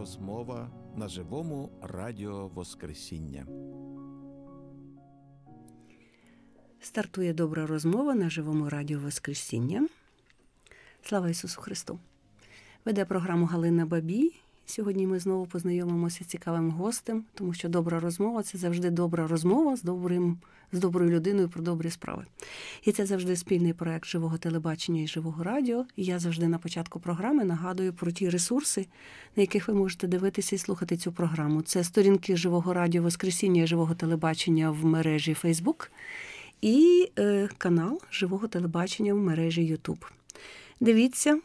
розмова на живому радіо Воскресіння. Стартує добра розмова на живому радіо Воскресіння. Слава Ісусу Христу! Веде програму Галина Бабій Сьогодні ми знову познайомимося з цікавим гостем, тому що добра розмова це завжди добра розмова з добрим, з доброю людиною про добрі справи. І це завжди спільний проект живого телебачення і живого радіо. І я завжди на початку програми нагадую про ті ресурси, на яких ви можете дивитися і слухати цю програму. Це сторінки живого радіо, Воскресіння і живого телебачення в мережі Facebook і е, канал живого телебачення в мережі YouTube. Дивіться.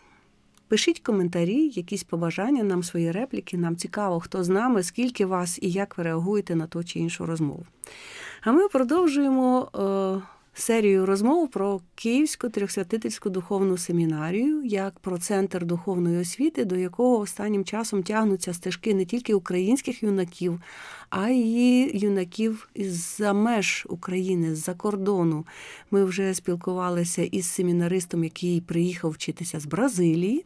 Пишіть коментарі, якісь побажання, нам свої репліки. Нам цікаво, хто з нами, скільки вас і як ви реагуєте на ту чи іншу розмову. А ми продовжуємо. Е, серію розмов про Київську трьохсвятительську духовну семінарію як про центр духовної освіти, до якого останнім часом тягнуться стежки не тільки українських юнаків, а й юнаків із-за меж України, з-за кордону. Ми вже спілкувалися із семінаристом, який приїхав вчитися з Бразилії.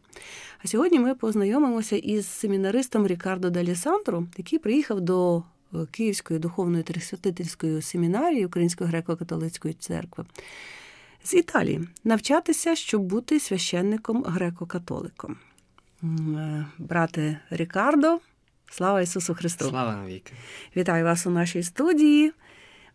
А сьогодні ми познайомимося із семінаристом Рікардо Далісандро, який приїхав до Е, Київської духовної трисвятительської семінарії Української греко-католицької церкви з Італії навчатися, щоб бути священником греко-католиком. Е, брате Рікардо, слава Ісусу Христу! Слава навіки! Вітаю вас у нашій студії.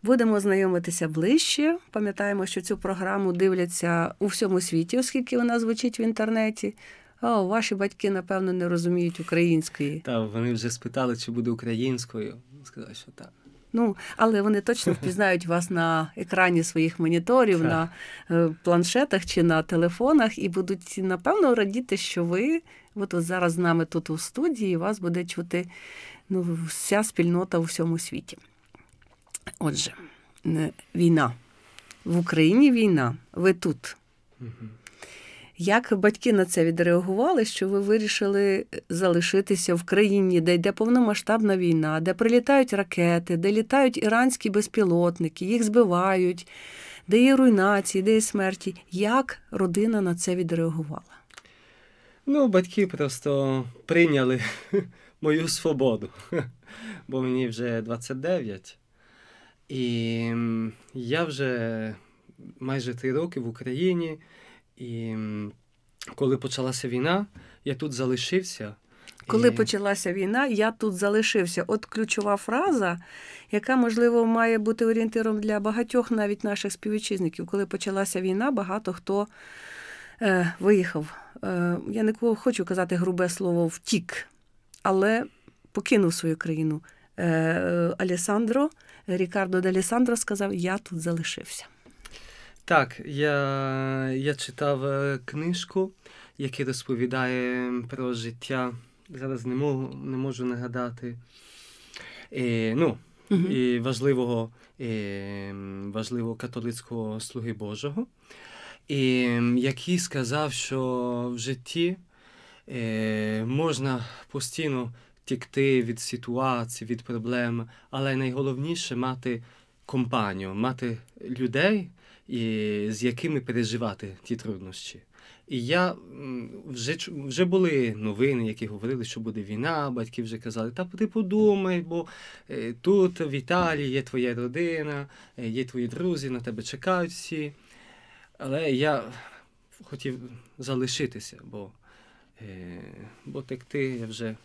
Будемо знайомитися ближче. Пам'ятаємо, що цю програму дивляться у всьому світі, оскільки вона звучить в інтернеті. О, ваші батьки, напевно, не розуміють української. Та вони вже спитали, чи буде українською. Сказав, що так. Ну, але вони точно впізнають вас на екрані своїх моніторів, на е, планшетах чи на телефонах, і будуть напевно радіти, що ви от, зараз з нами тут у студії, і вас буде чути ну, вся спільнота у всьому світі. Отже, е, війна в Україні війна, ви тут. Як батьки на це відреагували, що ви вирішили е, залишитися в країні, де йде повномасштабна війна, де прилітають ракети, де літають іранські безпілотники, їх збивають, де є руйнації, де є смерті? Як родина на це відреагувала? Ну, батьки просто прийняли мою свободу, бо мені вже 29. І я вже майже три роки в Україні. І коли почалася війна, я тут залишився. Коли і... почалася війна, я тут залишився. От ключова фраза, яка, можливо, має бути орієнтиром для багатьох, навіть наших співвітчизників. Коли почалася війна, багато хто е, виїхав. Е, Я не хочу казати грубе слово втік, але покинув свою країну. Е, е Алесандро, Рікардо Д'Алесандро сказав: Я тут залишився. Так, я я читав е, книжку, яка розповідає про життя. Зараз не можу не можу нагадати е, ну, і важливого е, важливого католицького слуги Божого, е, який сказав, що в житті е, можна постійно тікти від ситуації, від проблем, але найголовніше мати компанію, мати людей, і, з якими переживати ті труднощі. І я вже вже були новини, які говорили, що буде війна. Батьки вже казали, та ти подумай, бо е, тут, в Італії, є твоя родина, е, є твої друзі, на тебе чекають всі. Але я хотів залишитися, бо, е, бо ти я вже.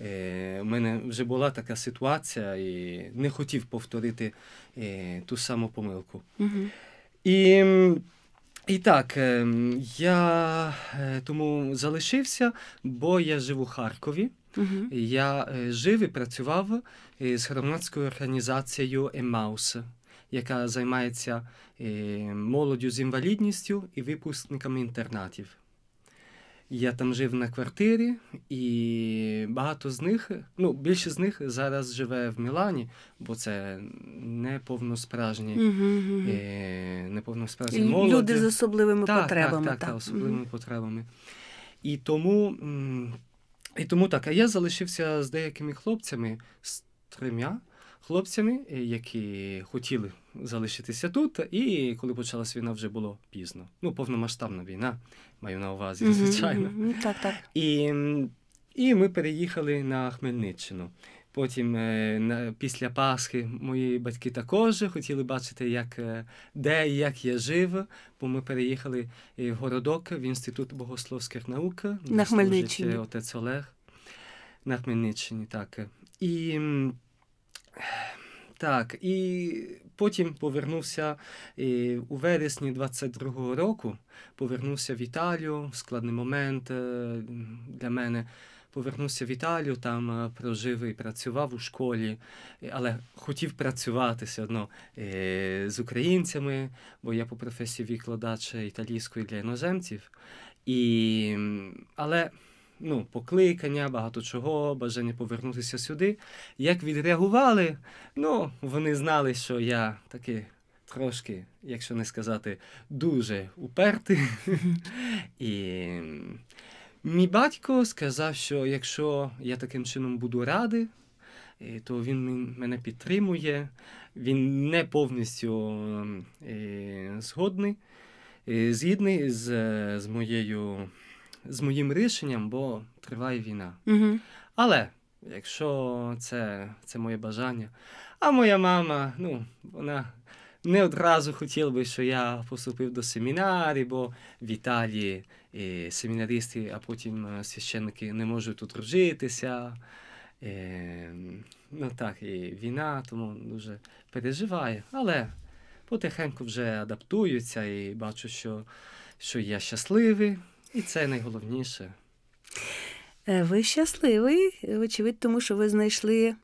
Е, у мене вже була така ситуація, і не хотів повторити е, ту саму помилку. Угу. І і так, е, я тому залишився, бо я живу в Харкові. Угу. Я жив і працював з громадською організацією Емаус, яка займається молоддю з інвалідністю і випускниками інтернатів. Я там жив на квартирі, і багато з них, ну більше з них зараз живе в Мілані, бо це неповносправжні угу, е, неповносправжні молоді. люди з особливими так, потребами. Так, так, так, особливими угу. потребами. І тому і тому так. А я залишився з деякими хлопцями з трьома хлопцями, е, які хотіли залишитися тут. І коли почалась війна, вже було пізно. Ну, повномасштабна війна, маю на увазі, звичайно. Mm-hmm. Так, так. І і ми переїхали на Хмельниччину. Потім е, після Пасхи мої батьки також хотіли бачити, як, е, де і як я жив, бо ми переїхали в городок в інститут богословських наук на Хмельниччині. Отець Олег на Хмельниччині. так. І так, і потім повернувся у вересні 22-го року. Повернувся в Італію. Складний момент е, для мене. Повернувся в Італію, там е, прожив і працював у школі, але хотів працювати все ну, одно з українцями, бо я по професії викладач італійської для іноземців. І, Але ну, покликання, багато чого, бажання повернутися сюди. Як відреагували, ну вони знали, що я таки трошки, якщо не сказати, дуже упертий. І мій батько сказав, що якщо я таким чином буду радий, е, то він мене підтримує, він не повністю е, згодний, е, згідний з, з моєю з моїм рішенням, бо триває війна. Угу. Але якщо це це моє бажання, а моя мама, ну, вона. Не одразу хотів би, що я поступив до семінарі, бо в Італії і е, семінаристи, а потім е, священники не можуть тут одружитися. Е, ну так, і війна, тому дуже переживаю. Але потихеньку вже адаптуються і бачу, що, що я щасливий. І це найголовніше. Е, ви щасливий, очевидь, тому що ви знайшли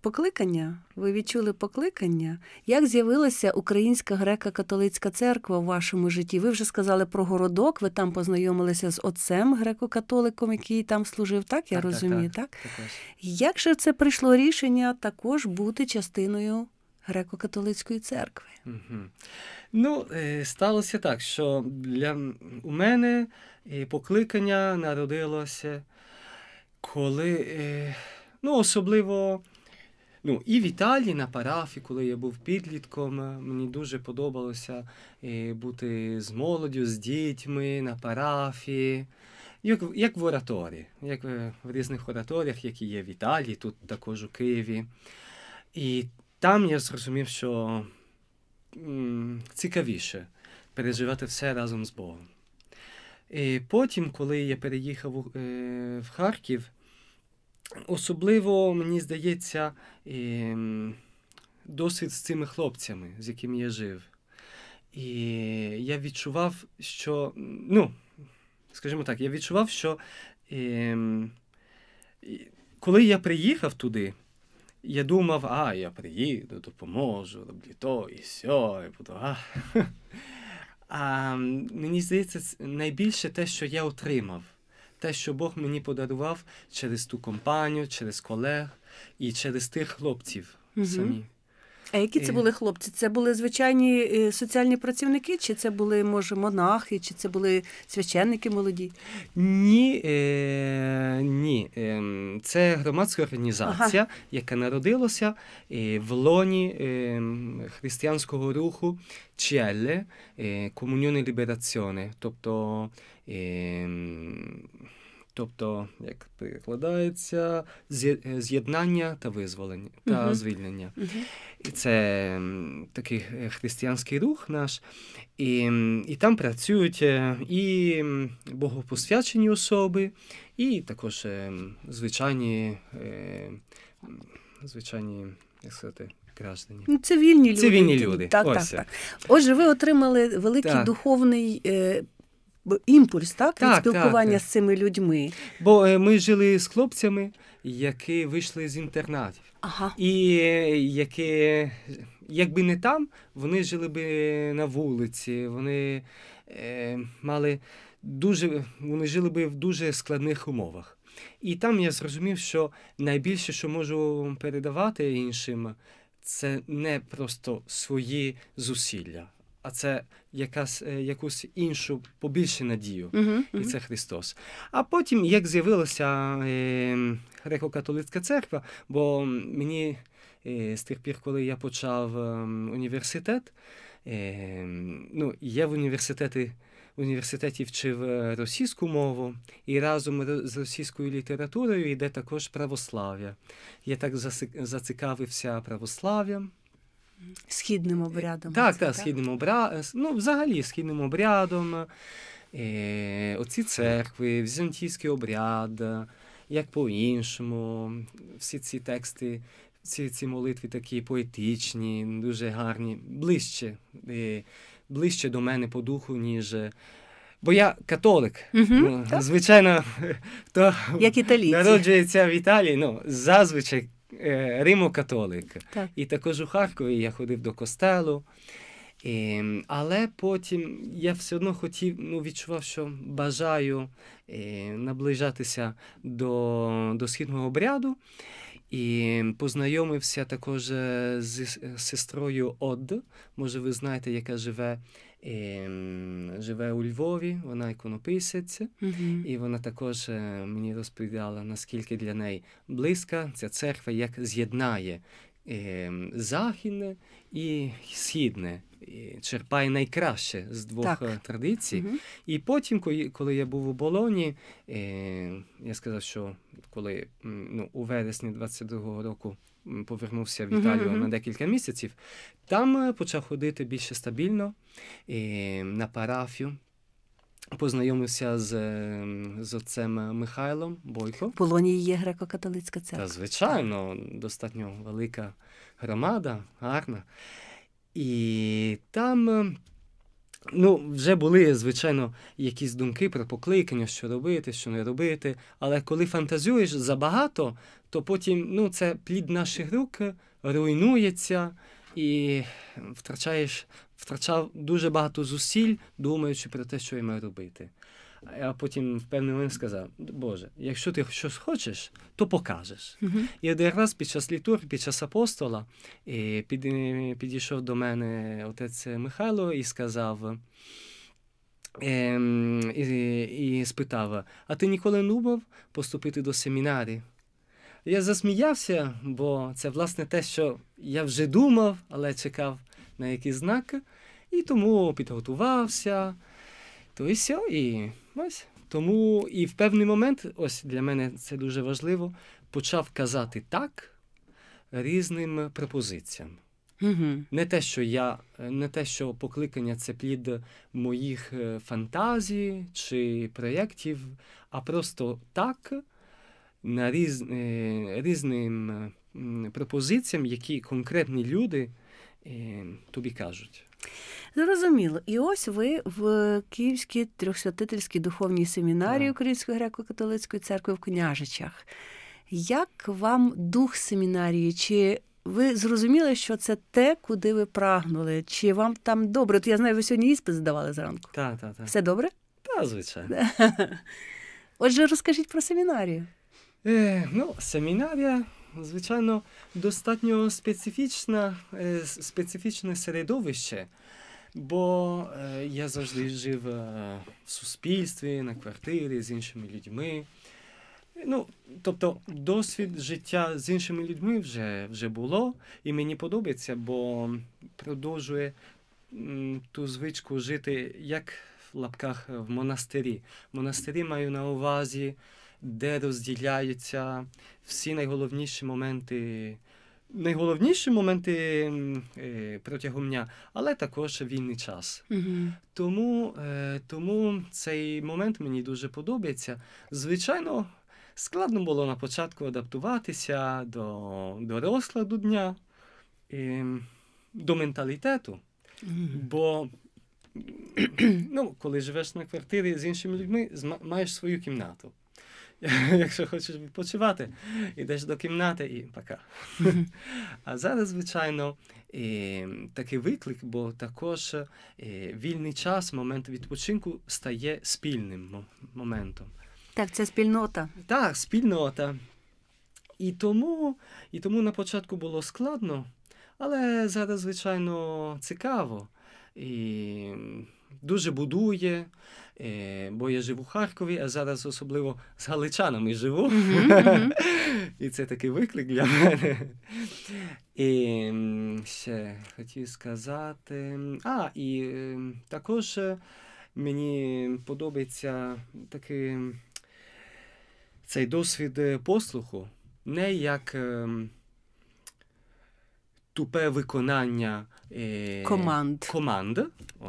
покликання. Ви відчули покликання. Як з'явилася Українська греко-католицька церква в вашому житті? Ви вже сказали про городок, ви там познайомилися з отцем греко-католиком, який там служив, так я так, розумію, так? так? так? Як же це прийшло рішення також бути частиною греко-католицької церкви. Ну, е, сталося так, що для у мене е, покликання народилося, коли е, ну, особливо. Ну, і в Італії на парафі, коли я був підлітком, мені дуже подобалося бути з молоддю, з дітьми на парафі, як як в ораторі, як в різних ораторіях, які є в Італії, тут також у Києві. І там я зрозумів, що цікавіше переживати все разом з Богом. І Потім, коли я переїхав е, в Харків, особливо, мені здається, досвід з цими хлопцями, з якими я жив. І я відчував, що, ну, скажімо так, я відчував, що ем, коли я приїхав туди, я думав, а я приїду, допоможу, роблю то і сьо, і буду. А. а мені здається, найбільше те, що я отримав, те, що Бог мені подарував через ту компанію, через колег і через тих хлопців угу. самі. А які це були хлопці? Це були звичайні е, соціальні працівники, чи це були, може, монахи, чи це були священники молоді? Ні, е, ні. Ем, це громадська організація, ага. яка народилася е, в лоні ем, християнського руху CL, Комуньоне Лібераціоне, тобто ем, тобто як перекладається е, з'єднання та визволення та угу. звільнення. Угу. І Це такий е, християнський рух наш, і і там працюють е, і богопосвячені особи, і також звичайні звичайні як сказати. Граждані. Ну, цивільні люди. Це люди. Так, Ось. так, так. Отже, ви отримали великий так. духовний імпульс, так, так від спілкування так. з цими людьми. Бо е, ми жили з хлопцями, які вийшли з інтернатів, Ага. і які, якби не там, вони жили би на вулиці, вони е, мали дуже вони жили би в дуже складних умовах. І там я зрозумів, що найбільше, що можу передавати іншим, це не просто свої зусилля а це якась е, якусь іншу побільше надію. Uh-huh, uh І це Христос. А потім, як з'явилася е, греко-католицька церква, бо мені е, з тих пір, коли я почав ем, е, університет, ну, я в університеті. В університеті вчив е, російську мову, і разом з російською літературою йде також православ'я. Я так зацікавився православ'ям. Східним е, обрядом. Так, це, так, так, східним обрядом, е, ну, взагалі східним обрядом, е, оці церкви, візантійський обряд, як по-іншому, всі ці тексти, всі ці молитви такі поетичні, дуже гарні, ближче е, ближче до мене по духу, ніж. Е, бо я католик, угу, ну, звичайно, то як народжується в Італії, ну зазвичай Е, Римокатолик Так. І також у Харкові я ходив до костелу. І, Але потім я все одно хотів, ну відчував, що бажаю і, е, наближатися до до східного обряду. І познайомився також е, з сестрою Од. Може, ви знаєте, яка живе Ем, живе у Львові, вона іконописець, uh-huh. і вона також е, мені розповідала, наскільки для неї близька ця церква як з'єднає ем, західне і східне. Черпає найкраще з двох так. Е, традицій. Угу. І потім, коли я був у Болоні, е, я сказав, що коли ну, у вересні 22-го року повернувся в Італію mm-hmm. на декілька місяців. Там е, почав ходити більше стабільно і на парафію. Познайомився з е, з отцем Михайлом Бойко. В Полонії є греко-католицька церква. Та, звичайно, достатньо велика громада, гарна. І там е, Ну, вже були, звичайно, якісь думки про покликання, що робити, що не робити. Але коли фантазуєш забагато, то потім ну, це плід наших рук руйнується і втрачаєш, втрачав дуже багато зусиль, думаючи про те, що їм робити. А потім в певний момент сказав: Боже, якщо ти щось хочеш, то покажеш. Uh-huh. І один раз під час літур, під час апостола, під, е, підійшов до мене отець Михайло і сказав. Ем, і, і спитав: А ти ніколи не думав поступити до семінарі? Я засміявся, бо це власне те, що я вже думав, але чекав на якийсь знак, і тому підготувався. То і все. і Ось тому і в певний момент, ось для мене це дуже важливо, почав казати так різним пропозиціям. Угу. Не те, що я, не те, що покликання це плід моїх е, фантазій чи проєктів, а просто так на різ, е, різним пропозиціям, які конкретні люди е, тобі кажуть. Зрозуміло, і ось ви в Київській трьохсвятительській духовній семінарії Української греко-католицької церкви в княжичах. Як вам дух семінарії? Чи ви зрозуміли, що це те, куди ви прагнули? Чи вам там добре? От я знаю, ви сьогодні іспит здавали зранку. Так, так, так. Все добре? Так, звичайно. Отже, розкажіть про семінарію. Е, ну, семінарія звичайно, достатньо специфічне, специфічне середовище, бо е, я завжди жив е, в суспільстві, на квартирі з іншими людьми. Ну, Тобто досвід життя з іншими людьми вже вже було, і мені подобається, бо продовжує ту звичку жити як в лапках в монастирі. В монастирі маю на увазі де розділяються всі найголовніші моменти. Найголовніші моменти е, протягом дня, але також вільний час. Угу. Тому е, тому цей момент мені дуже подобається. Звичайно, складно було на початку адаптуватися до, до розкладу дня, ем, до менталітету. Угу. Бо ну, коли живеш на квартирі з іншими людьми, маєш свою кімнату. якщо хочеш відпочивати, йдеш до кімнати і пока. А зараз, звичайно, і, такий виклик, бо також і, е, вільний час, момент відпочинку стає спільним моментом. Так, це спільнота. Так, спільнота. І тому, І тому на початку було складно. Але зараз, звичайно, цікаво і дуже будує Е, Бо я живу в Харкові, а зараз особливо з галичанами живу. Mm-hmm, mm-hmm. І це такий виклик для мене. І ще хотів сказати. А, і також е, мені подобається такий цей досвід е, послуху, не як е, тупе виконання е, команд. команд.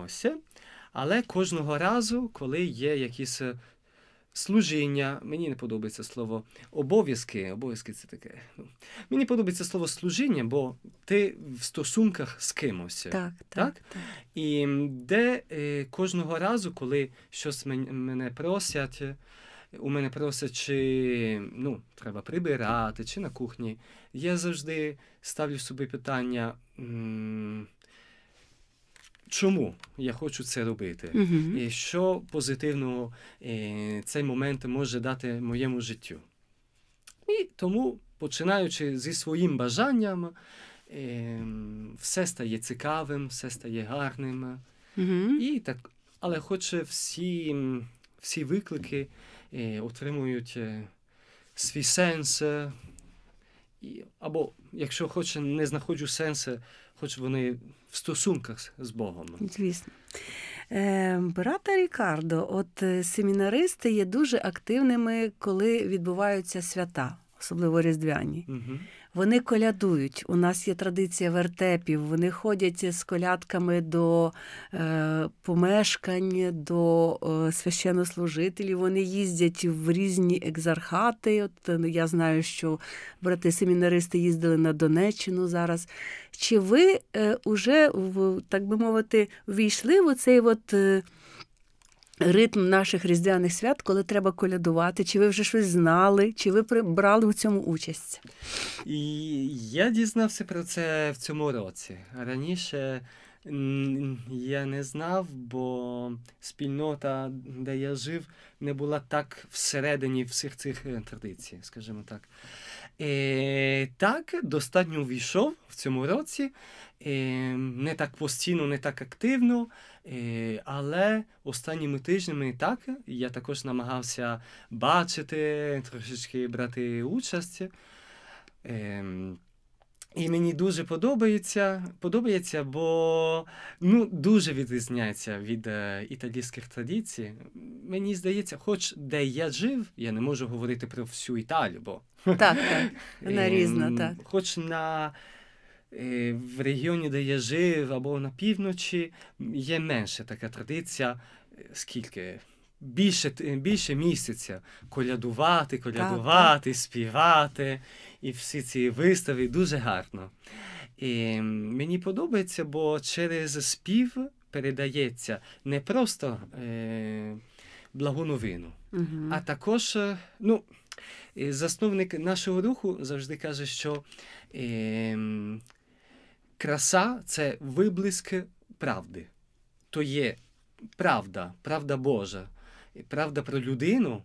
Ось. Але кожного разу, коли є якісь е, служіння, мені не подобається слово обов'язки. Обов'язки це таке. Ну, Мені подобається слово служіння, бо ти в стосунках з кимось. Так, так, так? так. І де е, кожного разу, коли щось мене просять. Е, у мене просять, чи ну, треба прибирати, чи на кухні. Я завжди ставлю собі питання. М- Чому я хочу це робити? Uh-huh. І що позитивного е, цей момент може дати моєму життю? І тому, починаючи зі своїм бажанням, е, все стає цікавим, все стає гарним. Uh-huh. І так, Але хоч всі всі виклики е, отримують е, свій сенс, і, Або якщо хоче, не знаходжу сенси, хоч вони в стосунках з Богом. Звісно. Ем, Брата Рікардо, от е, семінаристи є дуже активними, коли відбуваються свята особливо різдвяні. Угу. Вони колядують. У нас є традиція вертепів. Вони ходять з колядками до е, помешкань, до е, священнослужителів. Вони їздять в різні екзархати. От е, я знаю, що брати-семінаристи їздили на Донеччину зараз. Чи ви е, уже так би мовити, війшли в оцей от. Е, ритм наших різдвяних свят, коли треба колядувати, чи ви вже щось знали, чи ви прибрали у цьому участь? І Я дізнався про це в цьому році. Раніше я не знав, бо спільнота, де я жив, не була так всередині всіх цих е, традицій, скажімо так. Е, Так, достатньо увійшов в цьому році, е, не так постійно, не так активно, е, але останніми тижнями так я також намагався бачити, трошечки брати участь. Е, і мені дуже подобається, подобається, бо ну, дуже відрізняється від е, італійських традицій. Мені здається, хоч де я жив, я не можу говорити про всю Італію, бо так, так. вона різна, ем, так. Хоч на е, в регіоні, де я жив, або на півночі, є менше така традиція, е, скільки. Більше більше місяця колядувати, колядувати, так, так. співати і всі ці вистави дуже гарно. І Мені подобається, бо через спів передається не просто е, благу новину, угу. а також е, ну, засновник нашого руху завжди каже, що е, краса це виблиск правди. То є правда, правда Божа, правда про людину.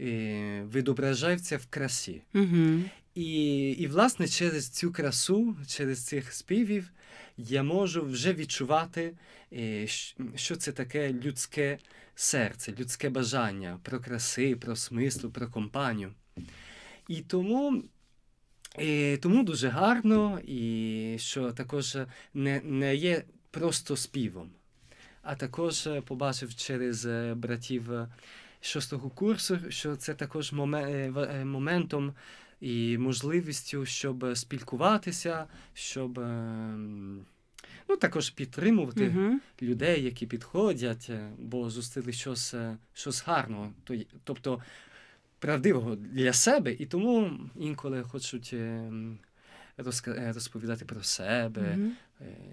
Е, відображається в красі. Угу. І, і, власне, через цю красу, через цих співів я можу вже відчувати, е, що це таке людське серце, людське бажання про краси, про смислу, про компанію. І тому і е, тому дуже гарно, і що також не, не є просто співом. А також е, побачив через братів шостого курсу, що це також моментом і можливістю, щоб е, спілкуватися, щоб ем, ну, також підтримувати uh людей, які підходять, е, бо зустріли щось е, щось гарного, тобто правдивого для себе, і тому інколи хочуть розповідати про себе, uh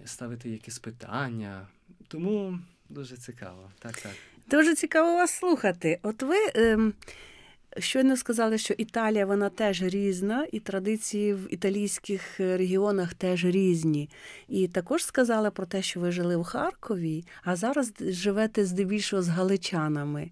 ставити якісь питання. Тому дуже цікаво. Так, так. Дуже цікаво вас слухати. От ви. Ем... Щойно сказали, що Італія вона теж різна, і традиції в італійських е, регіонах теж різні. І також сказали про те, що ви жили в Харкові, а зараз живете здебільшого з галичанами.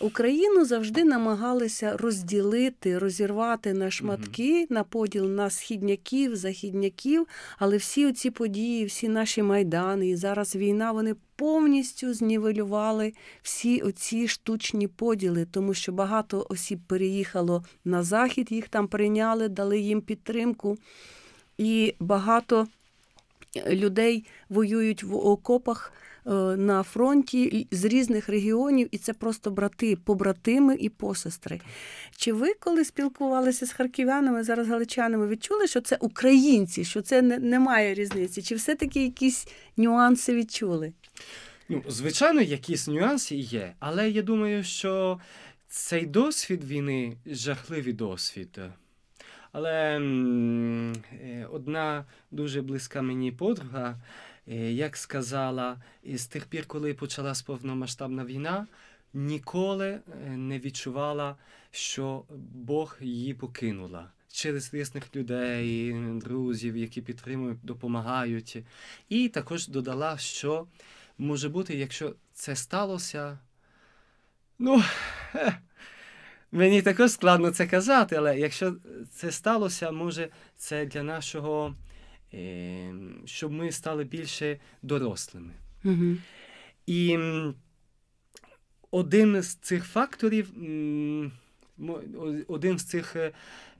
Україну завжди намагалися розділити, розірвати на шматки, на поділ на східняків, західняків. Але всі оці події, всі наші майдани, і зараз війна, вони повністю знівелювали всі оці штучні поділи, тому що багато осіб переїхало на захід, їх там прийняли, дали їм підтримку, і багато е, людей воюють в окопах. Е, на фронті з різних регіонів, і це просто брати, побратими і посестри. Чи ви, коли спілкувалися з харків'янами, зараз галичанами, відчули, що це українці, що це не, немає різниці? Чи все-таки якісь нюанси відчули? Ну, звичайно, якісь нюанси є, але я думаю, що цей досвід війни жахливий досвід. Але е, одна дуже близька мені подруга Е, як сказала, з тих пір, коли почалась повномасштабна війна, ніколи е, не відчувала, що Бог її покинула. Через рісних людей, друзів, які підтримують, допомагають. І також додала, що може бути, якщо це сталося, ну мені також складно це казати, але якщо це сталося, може це для нашого Ем, щоб ми стали більше дорослими. Угу. І один з цих факторів, один з цих е,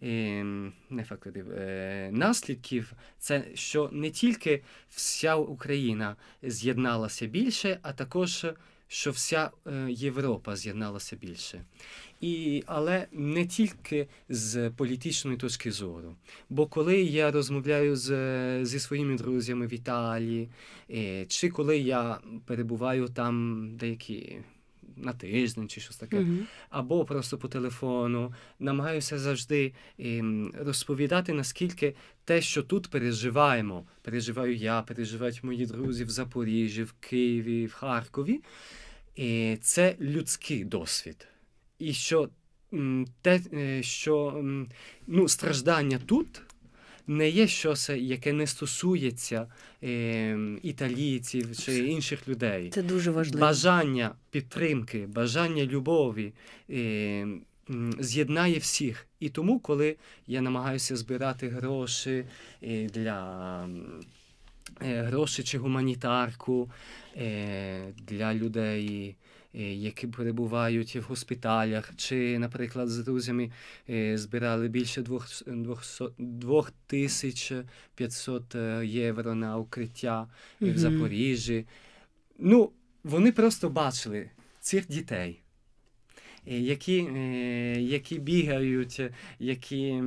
ем, не факторів, е, наслідків це що не тільки вся Україна з'єдналася більше, а також що вся е, Європа з'єдналася більше. І, Але не тільки з політичної точки зору. Бо коли я розмовляю з, зі своїми друзями в Італії, е, чи коли я перебуваю там деякі на тиждень чи щось таке, mm-hmm. або просто по телефону. Намагаюся завжди ем, розповідати, наскільки те, що тут переживаємо, переживаю я, переживають мої друзі в Запоріжжі, в Києві, в Харкові. І е, Це людський досвід. І що те, е, що ну, страждання тут не є щось, яке не стосується е, італійців чи інших людей. Це дуже важливо. Бажання підтримки, бажання любові. Е, З'єднає всіх. І тому, коли я намагаюся збирати гроші е, для е, гроші чи гуманітарку е, для людей Е, які перебувають в госпіталях, чи, наприклад, з друзями е, збирали більше 2500 е, євро на укриття mm-hmm. в Запоріжжі. Ну, вони просто бачили цих дітей, які які бігають, які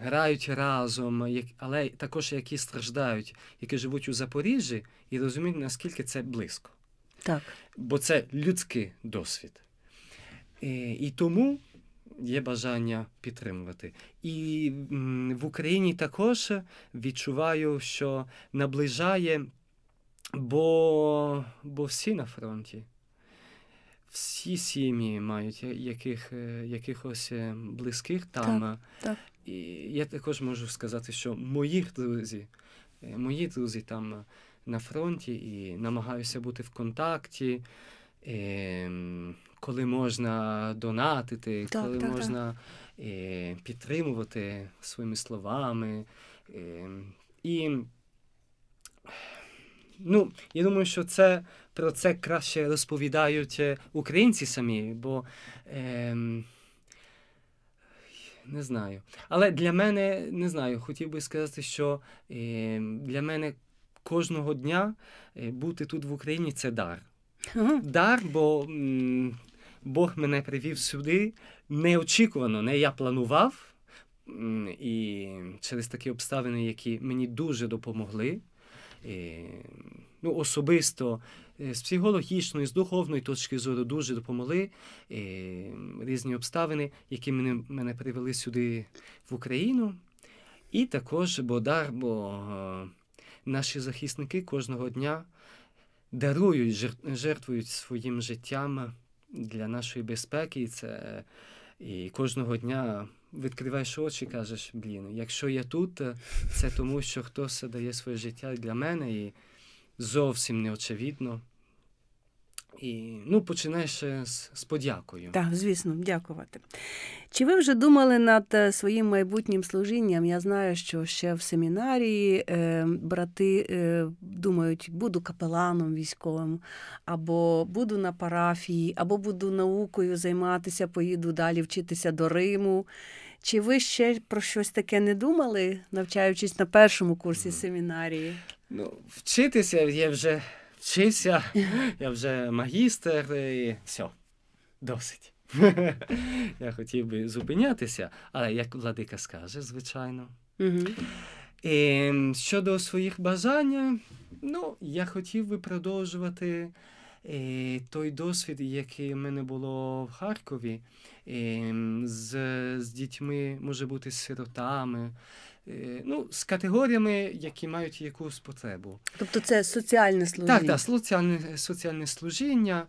грають разом, як але також які страждають, які живуть у Запоріжжі, і розуміють, наскільки це близько. Так. Бо це людський досвід. Е, і тому є бажання підтримувати. І в Україні також відчуваю, що наближає, бо, бо всі на фронті. Всі сім'ї мають яких, е, якихось е, близьких там. Так, так. І я також можу сказати, що мої друзі, мої друзі там на фронті і намагаюся бути в контакті, е, коли можна донатити, так, коли так, можна так. Е, підтримувати своїми словами. Е, І ну, я думаю, що це про це краще розповідають е, українці самі, бо. Е, не знаю. Але для мене не знаю. Хотів би сказати, що е, для мене кожного дня е, бути тут в Україні це дар. Ага. Дар, бо Бог мене привів сюди неочікувано, не я планував. І через такі обставини, які мені дуже допомогли. Е, ну, Особисто е, з психологічної, з духовної точки зору дуже допомогли різні обставини, які мене мене привели сюди в Україну. І також Бодар, бо Наші захисники кожного дня дарують, жертвують своїм життям для нашої безпеки. І це і кожного дня відкриваєш очі, і кажеш, блін, якщо я тут, це тому, що хтось дає своє життя для мене, і зовсім неочевидно. І ну починаєш з, з подякою. Так, звісно, дякувати. Чи ви вже думали над е, своїм майбутнім служінням? Я знаю, що ще в семінарії е, брати е, думають, буду капеланом військовим, або буду на парафії, або буду наукою займатися, поїду далі вчитися до Риму. Чи ви ще про щось таке не думали, навчаючись на першому курсі семінарії? Ну, вчитися я вже вчився, я вже магістр е, і все, досить. Я хотів би зупинятися, але як владика скаже, звичайно. І ем, Щодо своїх бажань, ну, я хотів би продовжувати і, е, той досвід, який в мене було в Харкові, і, ем, з з дітьми, може бути, з сиротами, Е, ну, з категоріями, які мають якусь потребу. Тобто це соціальне служіння? Так, так, соціальне, соціальне служіння.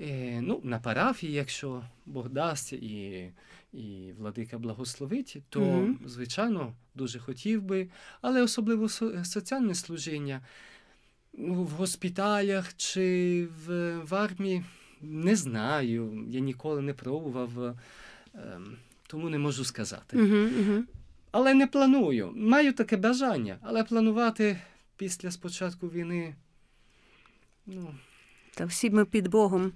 Е, ну, На парафії, якщо Бог дасть і і владика благословить, то, звичайно, дуже хотів би, але особливо соціальне служіння ну, в госпіталях чи в, в армії не знаю. Я ніколи не пробував, ем, тому не можу сказати. Mm-hmm, mm-hmm. Але не планую. Маю таке бажання, але планувати після спочатку війни. ну... Та всі ми під Богом.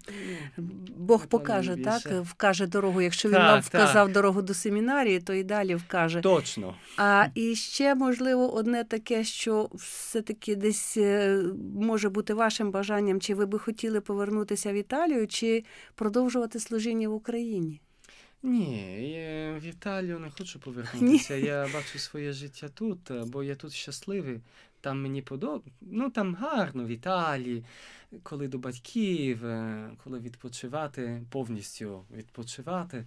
Ну, Бог покаже, так? Вкаже дорогу. Якщо він нам вказав дорогу до семінарії, то і далі вкаже. Точно. А і ще, можливо, одне таке, що все-таки десь е, може бути вашим бажанням, чи ви би хотіли повернутися в Італію, чи продовжувати служіння в Україні? Ні, я в Італію не хочу повернутися. Я бачу своє життя тут, е, бо я тут щасливий. Там мені подобається. Ну там гарно в Італії, коли до батьків, е, коли відпочивати, повністю відпочивати.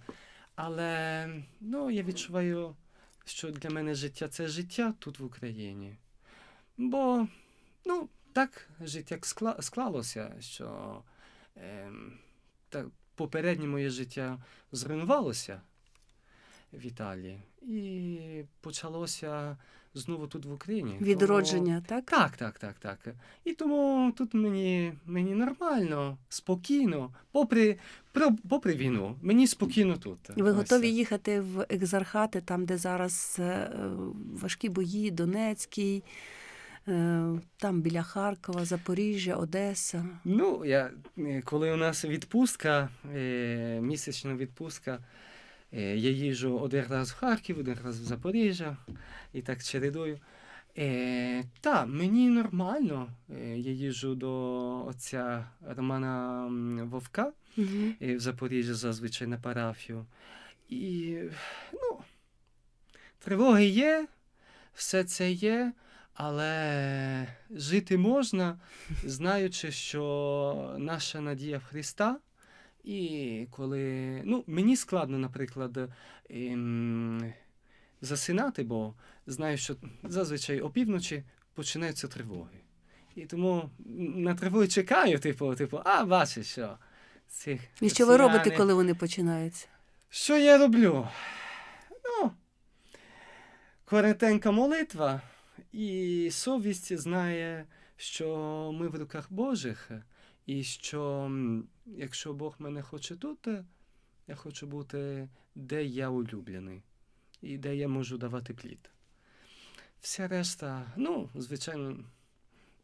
Але ну, я відчуваю, що для мене життя це життя тут в Україні. Бо ну, так життя склалося, що е, ем, так, попереднє моє життя зруйнувалося в Італії і почалося знову тут в Україні. Відродження, тому... так? Так, так, так, так. І тому тут мені мені нормально, спокійно, попри попри війну, мені спокійно тут. Ви Ось. готові їхати в екзархати, там де зараз е, е, важкі бої, Донецький. Е, там біля Харкова, Запоріжжя, Одеса. Ну, я, е, коли у нас відпустка, е, місячна відпустка, я їжу один раз в Харків, один раз в Запоріжжя і так чередую. Та, мені нормально. Я їжу до отця Романа Вовка mm в Запоріжжя зазвичай на парафію. І ну, тривоги є, все це є. Але жити можна, знаючи, що наша надія в Христа. І коли ну, мені складно, наприклад, ем, засинати, бо знаю, що зазвичай опівночі починаються тривоги. І тому на тривоги чекаю, типу, типу, а бачиш що. Цих І що ви робите, коли вони починаються? Що я роблю? Ну, коротенька молитва. І совість знає, що ми в руках Божих, і що якщо Бог мене хоче тут, я хочу бути, де я улюблений, і де я можу давати плід. Вся решта, ну, звичайно,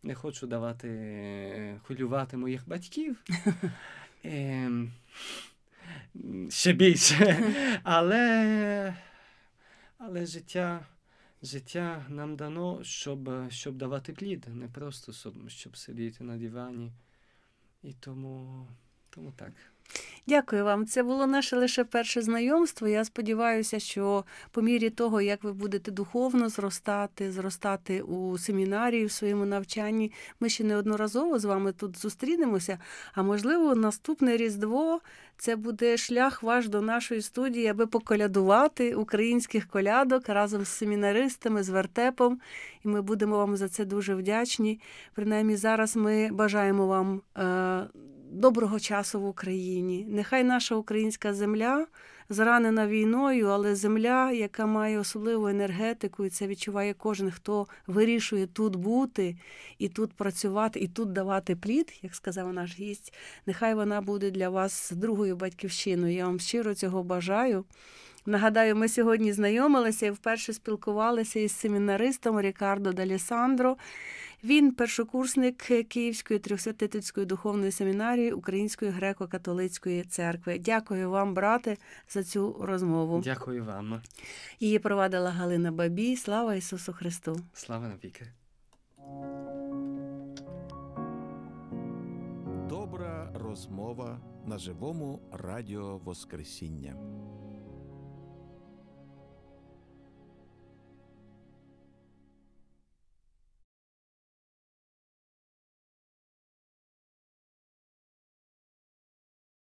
не хочу давати е, хвилювати моїх батьків. Ем, ще більше. Але але життя Життя нам дано, щоб щоб давати плід, не просто щоб, щоб сидіти на дивані. І тому, тому так. Дякую вам. Це було наше лише перше знайомство. Я сподіваюся, що по мірі того, як ви будете духовно зростати, зростати у семінарії, в своєму навчанні, ми ще неодноразово з вами тут зустрінемося. А можливо, наступне різдво це буде шлях ваш до нашої студії, аби поколядувати українських колядок разом з семінаристами, з вертепом. І ми будемо вам за це дуже вдячні. Принаймні, зараз ми бажаємо вам. Е, доброго часу в Україні. Нехай наша українська земля заранена війною, але земля, яка має особливу енергетику, і це відчуває кожен, хто вирішує тут бути і тут працювати, і тут давати плід, як сказав наш гість. Нехай вона буде для вас другою батьківщиною. Я вам щиро цього бажаю. Нагадаю, ми сьогодні знайомилися і вперше спілкувалися із семінаристом Рікардо Далісандро. Він першокурсник Київської трьохсвятительської духовної семінарії Української греко-католицької церкви. Дякую вам, брате, за цю розмову. Дякую вам. Її провадила Галина Бабій. Слава Ісусу Христу! Слава навіки! Добра розмова на живому радіо Воскресіння.